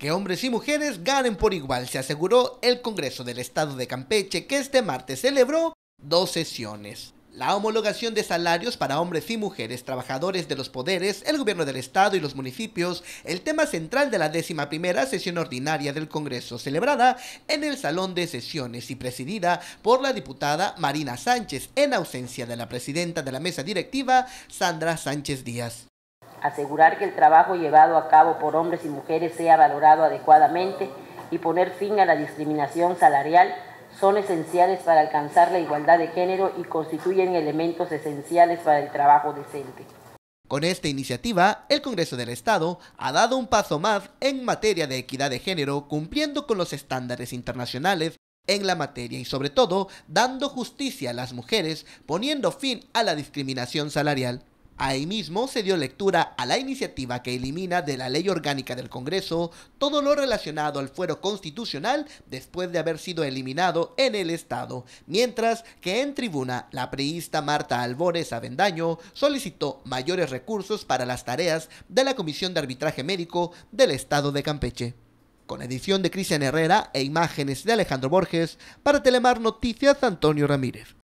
Que hombres y mujeres ganen por igual, se aseguró el Congreso del Estado de Campeche que este martes celebró dos sesiones. La homologación de salarios para hombres y mujeres, trabajadores de los poderes, el gobierno del Estado y los municipios, el tema central de la décima primera sesión ordinaria del Congreso, celebrada en el Salón de Sesiones y presidida por la diputada Marina Sánchez, en ausencia de la presidenta de la mesa directiva, Sandra Sánchez Díaz asegurar que el trabajo llevado a cabo por hombres y mujeres sea valorado adecuadamente y poner fin a la discriminación salarial son esenciales para alcanzar la igualdad de género y constituyen elementos esenciales para el trabajo decente. Con esta iniciativa, el Congreso del Estado ha dado un paso más en materia de equidad de género, cumpliendo con los estándares internacionales en la materia y sobre todo dando justicia a las mujeres, poniendo fin a la discriminación salarial. Ahí mismo se dio lectura a la iniciativa que elimina de la ley orgánica del Congreso todo lo relacionado al fuero constitucional después de haber sido eliminado en el Estado, mientras que en tribuna la priista Marta Albores Avendaño solicitó mayores recursos para las tareas de la Comisión de Arbitraje Médico del Estado de Campeche. Con edición de Cristian Herrera e imágenes de Alejandro Borges, para Telemar Noticias Antonio Ramírez.